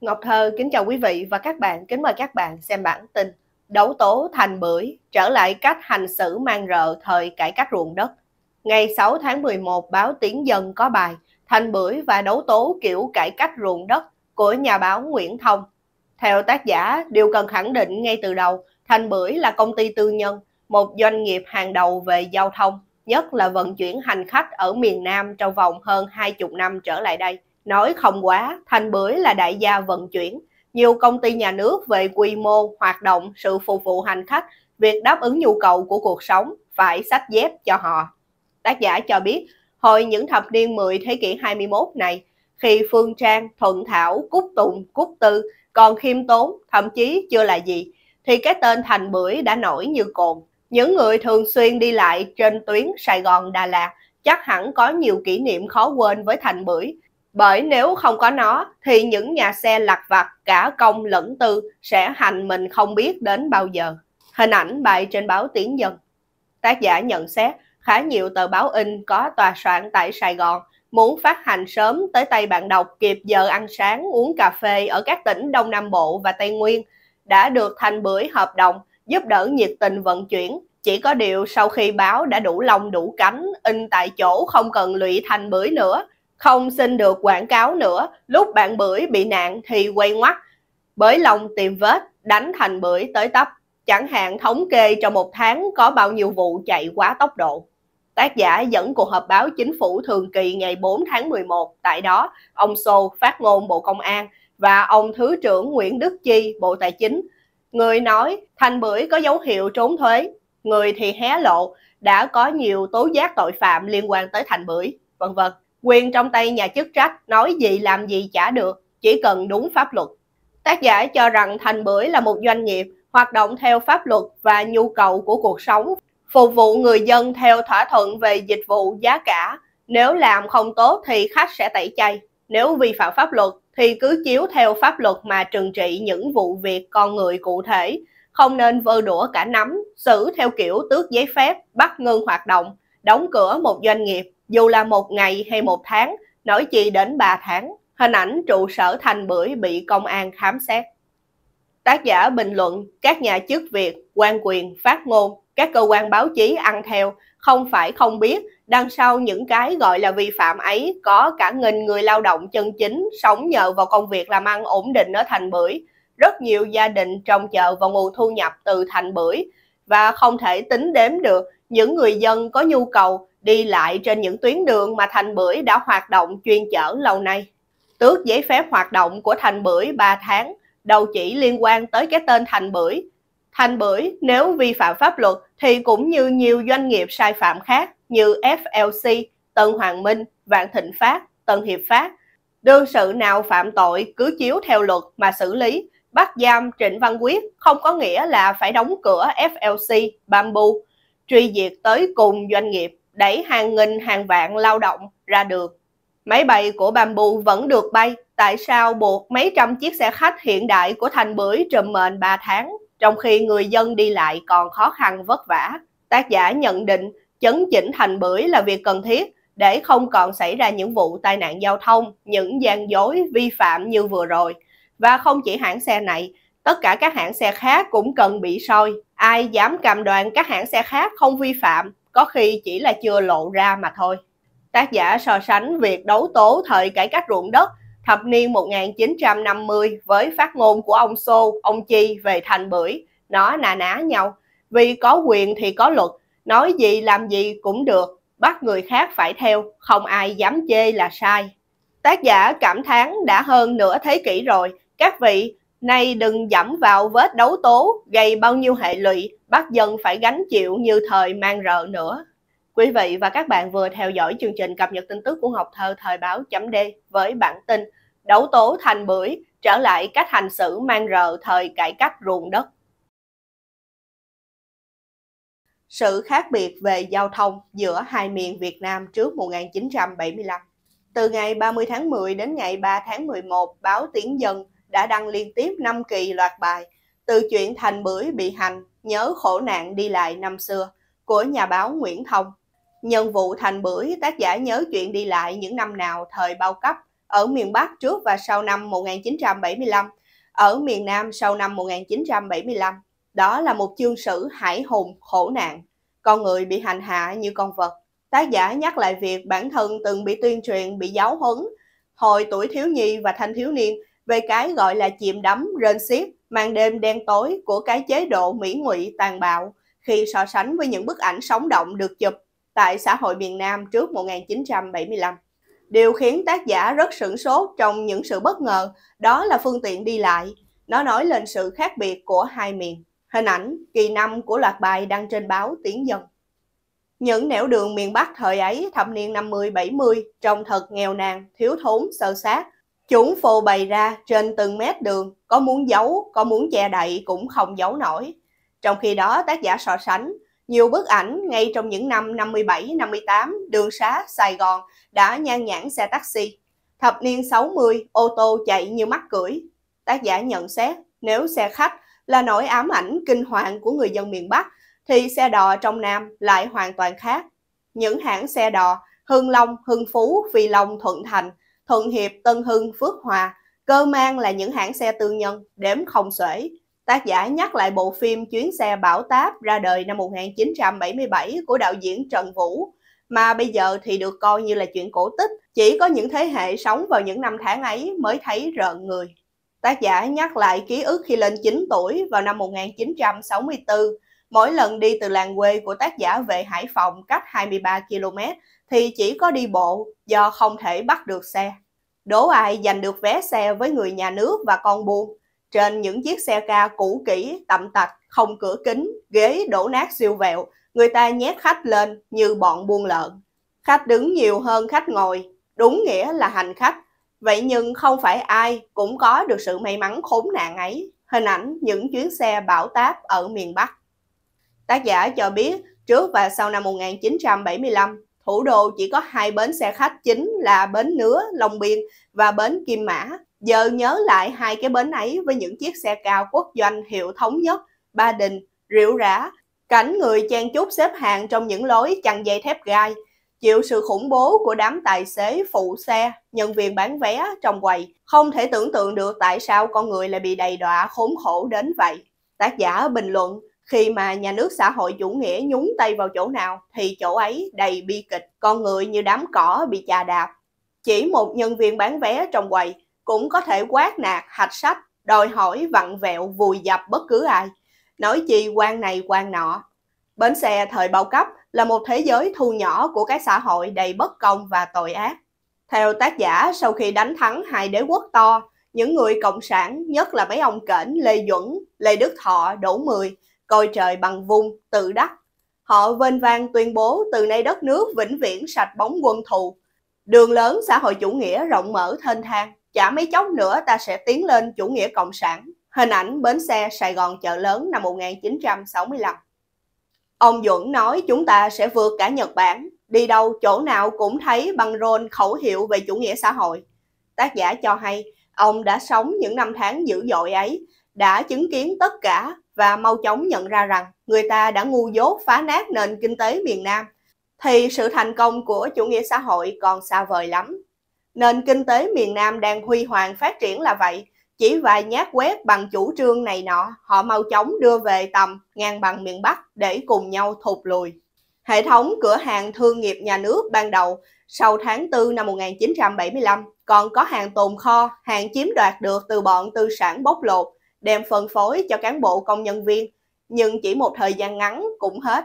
Ngọc Thơ kính chào quý vị và các bạn, kính mời các bạn xem bản tin Đấu tố thành bưởi trở lại cách hành xử mang rợ thời cải cách ruộng đất. Ngày 6 tháng 11, báo Tiếng Dân có bài Thành bưởi và đấu tố kiểu cải cách ruộng đất của nhà báo Nguyễn Thông. Theo tác giả, điều cần khẳng định ngay từ đầu, Thành bưởi là công ty tư nhân, một doanh nghiệp hàng đầu về giao thông, nhất là vận chuyển hành khách ở miền Nam trong vòng hơn 20 năm trở lại đây nói không quá, thanh bưởi là đại gia vận chuyển. Nhiều công ty nhà nước về quy mô, hoạt động, sự phục vụ hành khách, việc đáp ứng nhu cầu của cuộc sống phải sách dép cho họ. Tác giả cho biết, hồi những thập niên 10 thế kỷ 21 này, khi Phương Trang, Thuận Thảo, Cúc Tùng, Cúc Tư còn khiêm tốn, thậm chí chưa là gì, thì cái tên Thành Bưởi đã nổi như cồn. Những người thường xuyên đi lại trên tuyến Sài Gòn-Đà Lạt chắc hẳn có nhiều kỷ niệm khó quên với Thành Bưởi, bởi nếu không có nó thì những nhà xe lặt vặt cả công lẫn tư sẽ hành mình không biết đến bao giờ. Hình ảnh bài trên báo Tiếng Dân. Tác giả nhận xét khá nhiều tờ báo in có tòa soạn tại Sài Gòn muốn phát hành sớm tới tay bạn đọc kịp giờ ăn sáng uống cà phê ở các tỉnh Đông Nam Bộ và Tây Nguyên đã được thành bưởi hợp đồng giúp đỡ nhiệt tình vận chuyển chỉ có điều sau khi báo đã đủ lông đủ cánh in tại chỗ không cần lụy thành bưởi nữa không xin được quảng cáo nữa, lúc bạn bưởi bị nạn thì quay ngoắt, bởi lòng tìm vết, đánh thành bưởi tới tấp. Chẳng hạn thống kê trong một tháng có bao nhiêu vụ chạy quá tốc độ. Tác giả dẫn cuộc họp báo chính phủ thường kỳ ngày 4 tháng 11. Tại đó, ông Sô, phát ngôn Bộ Công an và ông Thứ trưởng Nguyễn Đức Chi, Bộ Tài chính. Người nói thành bưởi có dấu hiệu trốn thuế, người thì hé lộ, đã có nhiều tố giác tội phạm liên quan tới thành bưởi, vân vân. Quyền trong tay nhà chức trách nói gì làm gì chả được, chỉ cần đúng pháp luật. Tác giả cho rằng Thành Bưởi là một doanh nghiệp hoạt động theo pháp luật và nhu cầu của cuộc sống, phục vụ người dân theo thỏa thuận về dịch vụ giá cả. Nếu làm không tốt thì khách sẽ tẩy chay, nếu vi phạm pháp luật thì cứ chiếu theo pháp luật mà trừng trị những vụ việc con người cụ thể, không nên vơ đũa cả nắm, xử theo kiểu tước giấy phép, bắt ngưng hoạt động, đóng cửa một doanh nghiệp dù là một ngày hay một tháng, nói chi đến 3 tháng, hình ảnh trụ sở thành bưởi bị công an khám xét. Tác giả bình luận, các nhà chức việc, quan quyền, phát ngôn, các cơ quan báo chí ăn theo, không phải không biết, đằng sau những cái gọi là vi phạm ấy có cả nghìn người lao động chân chính sống nhờ vào công việc làm ăn ổn định ở thành bưởi. Rất nhiều gia đình trông chờ vào nguồn thu nhập từ thành bưởi và không thể tính đếm được những người dân có nhu cầu đi lại trên những tuyến đường mà Thành Bưởi đã hoạt động chuyên chở lâu nay. Tước giấy phép hoạt động của Thành Bưởi 3 tháng, đầu chỉ liên quan tới cái tên Thành Bưởi. Thành Bưởi nếu vi phạm pháp luật thì cũng như nhiều doanh nghiệp sai phạm khác như FLC, Tân Hoàng Minh, Vạn Thịnh Phát, Tân Hiệp Phát. Đương sự nào phạm tội cứ chiếu theo luật mà xử lý, bắt giam Trịnh Văn Quyết không có nghĩa là phải đóng cửa FLC, Bamboo truy diệt tới cùng doanh nghiệp, đẩy hàng nghìn hàng vạn lao động ra được Máy bay của Bamboo vẫn được bay, tại sao buộc mấy trăm chiếc xe khách hiện đại của thành bưởi trùm mền 3 tháng, trong khi người dân đi lại còn khó khăn vất vả? Tác giả nhận định chấn chỉnh thành bưởi là việc cần thiết để không còn xảy ra những vụ tai nạn giao thông, những gian dối, vi phạm như vừa rồi. Và không chỉ hãng xe này, tất cả các hãng xe khác cũng cần bị soi ai dám cầm đoàn các hãng xe khác không vi phạm, có khi chỉ là chưa lộ ra mà thôi. Tác giả so sánh việc đấu tố thời cải cách ruộng đất thập niên 1950 với phát ngôn của ông Xô, ông Chi về thành bưởi, nó nà ná nhau. Vì có quyền thì có luật, nói gì làm gì cũng được, bắt người khác phải theo, không ai dám chê là sai. Tác giả cảm thán đã hơn nửa thế kỷ rồi, các vị Nay đừng dẫm vào vết đấu tố, gây bao nhiêu hệ lụy, bắt dân phải gánh chịu như thời mang rợ nữa. Quý vị và các bạn vừa theo dõi chương trình cập nhật tin tức của Học Thơ Thời báo D với bản tin Đấu tố thành bưởi, trở lại cách hành xử mang rợ thời cải cách ruộng đất. Sự khác biệt về giao thông giữa hai miền Việt Nam trước 1975 Từ ngày 30 tháng 10 đến ngày 3 tháng 11, báo Tiếng Dân – đã đăng liên tiếp 5 kỳ loạt bài Từ chuyện thành bưởi bị hành, nhớ khổ nạn đi lại năm xưa của nhà báo Nguyễn Thông. Nhân vụ thành bưởi tác giả nhớ chuyện đi lại những năm nào thời bao cấp ở miền Bắc trước và sau năm 1975, ở miền Nam sau năm 1975. Đó là một chương sử hải hùng khổ nạn, con người bị hành hạ như con vật. Tác giả nhắc lại việc bản thân từng bị tuyên truyền, bị giáo huấn hồi tuổi thiếu nhi và thanh thiếu niên về cái gọi là chìm đắm rên xiết mang đêm đen tối của cái chế độ mỹ ngụy tàn bạo khi so sánh với những bức ảnh sống động được chụp tại xã hội miền Nam trước 1975. Điều khiến tác giả rất sửng sốt trong những sự bất ngờ đó là phương tiện đi lại. Nó nói lên sự khác biệt của hai miền. Hình ảnh kỳ năm của loạt bài đăng trên báo Tiếng Dân. Những nẻo đường miền Bắc thời ấy thập niên 50-70 trông thật nghèo nàn, thiếu thốn, sơ sát Chúng phô bày ra trên từng mét đường, có muốn giấu, có muốn che đậy cũng không giấu nổi. Trong khi đó tác giả so sánh, nhiều bức ảnh ngay trong những năm 57-58 đường xá Sài Gòn đã nhan nhãn xe taxi. Thập niên 60, ô tô chạy như mắt cưỡi. Tác giả nhận xét, nếu xe khách là nỗi ám ảnh kinh hoàng của người dân miền Bắc, thì xe đò trong Nam lại hoàn toàn khác. Những hãng xe đò Hưng Long, Hưng Phú, Phi Long, Thuận Thành – Thuận Hiệp, Tân Hưng, Phước Hòa, cơ mang là những hãng xe tư nhân, đếm không xuể. Tác giả nhắc lại bộ phim Chuyến xe Bảo Táp ra đời năm 1977 của đạo diễn Trần Vũ, mà bây giờ thì được coi như là chuyện cổ tích, chỉ có những thế hệ sống vào những năm tháng ấy mới thấy rợn người. Tác giả nhắc lại ký ức khi lên 9 tuổi vào năm 1964, mỗi lần đi từ làng quê của tác giả về Hải Phòng cách 23 km thì chỉ có đi bộ do không thể bắt được xe. Đố ai giành được vé xe với người nhà nước và con buôn trên những chiếc xe ca cũ kỹ, tậm tạch, không cửa kính, ghế đổ nát siêu vẹo, người ta nhét khách lên như bọn buôn lợn. Khách đứng nhiều hơn khách ngồi, đúng nghĩa là hành khách. Vậy nhưng không phải ai cũng có được sự may mắn khốn nạn ấy. Hình ảnh những chuyến xe bão táp ở miền Bắc. Tác giả cho biết trước và sau năm 1975, Thủ đô chỉ có hai bến xe khách chính là bến Nứa, Long Biên và bến Kim Mã. Giờ nhớ lại hai cái bến ấy với những chiếc xe cao quốc doanh hiệu thống nhất, Ba Đình, Rượu Rã, cảnh người chen chúc xếp hàng trong những lối chằng dây thép gai, chịu sự khủng bố của đám tài xế phụ xe, nhân viên bán vé trong quầy. Không thể tưởng tượng được tại sao con người lại bị đầy đọa khốn khổ đến vậy. Tác giả bình luận, khi mà nhà nước xã hội chủ nghĩa nhúng tay vào chỗ nào thì chỗ ấy đầy bi kịch, con người như đám cỏ bị chà đạp. Chỉ một nhân viên bán vé trong quầy cũng có thể quát nạt, hạch sách, đòi hỏi vặn vẹo vùi dập bất cứ ai. Nói chi quan này quan nọ. Bến xe thời bao cấp là một thế giới thu nhỏ của cái xã hội đầy bất công và tội ác. Theo tác giả, sau khi đánh thắng hai đế quốc to, những người cộng sản, nhất là mấy ông Kển, Lê Duẩn, Lê Đức Thọ, Đỗ Mười, coi trời bằng vùng tự đắc. Họ vênh vang tuyên bố từ nay đất nước vĩnh viễn sạch bóng quân thù. Đường lớn xã hội chủ nghĩa rộng mở thênh thang, chả mấy chốc nữa ta sẽ tiến lên chủ nghĩa cộng sản. Hình ảnh bến xe Sài Gòn chợ lớn năm 1965. Ông Duẩn nói chúng ta sẽ vượt cả Nhật Bản, đi đâu chỗ nào cũng thấy băng rôn khẩu hiệu về chủ nghĩa xã hội. Tác giả cho hay, ông đã sống những năm tháng dữ dội ấy, đã chứng kiến tất cả và mau chóng nhận ra rằng người ta đã ngu dốt phá nát nền kinh tế miền Nam, thì sự thành công của chủ nghĩa xã hội còn xa vời lắm. Nền kinh tế miền Nam đang huy hoàng phát triển là vậy, chỉ vài nhát quét bằng chủ trương này nọ, họ mau chóng đưa về tầm ngang bằng miền Bắc để cùng nhau thụt lùi. Hệ thống cửa hàng thương nghiệp nhà nước ban đầu sau tháng 4 năm 1975 còn có hàng tồn kho, hàng chiếm đoạt được từ bọn tư sản bóc lột đem phân phối cho cán bộ công nhân viên, nhưng chỉ một thời gian ngắn cũng hết.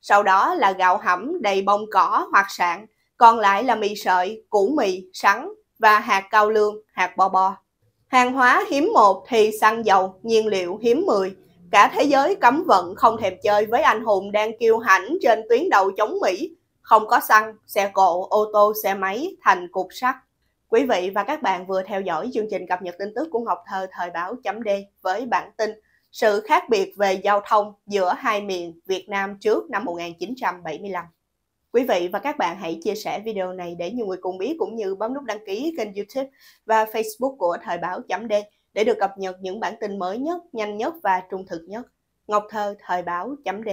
Sau đó là gạo hẩm đầy bông cỏ hoặc sạn, còn lại là mì sợi, củ mì, sắn và hạt cao lương, hạt bò bò. Hàng hóa hiếm một thì xăng dầu, nhiên liệu hiếm 10. Cả thế giới cấm vận không thèm chơi với anh hùng đang kiêu hãnh trên tuyến đầu chống Mỹ. Không có xăng, xe cộ, ô tô, xe máy thành cục sắt. Quý vị và các bạn vừa theo dõi chương trình cập nhật tin tức của Ngọc Thơ thời báo chấm D với bản tin Sự khác biệt về giao thông giữa hai miền Việt Nam trước năm 1975. Quý vị và các bạn hãy chia sẻ video này để nhiều người cùng biết cũng như bấm nút đăng ký kênh YouTube và Facebook của Thời báo chấm D để được cập nhật những bản tin mới nhất, nhanh nhất và trung thực nhất. Ngọc Thơ Thời báo chấm D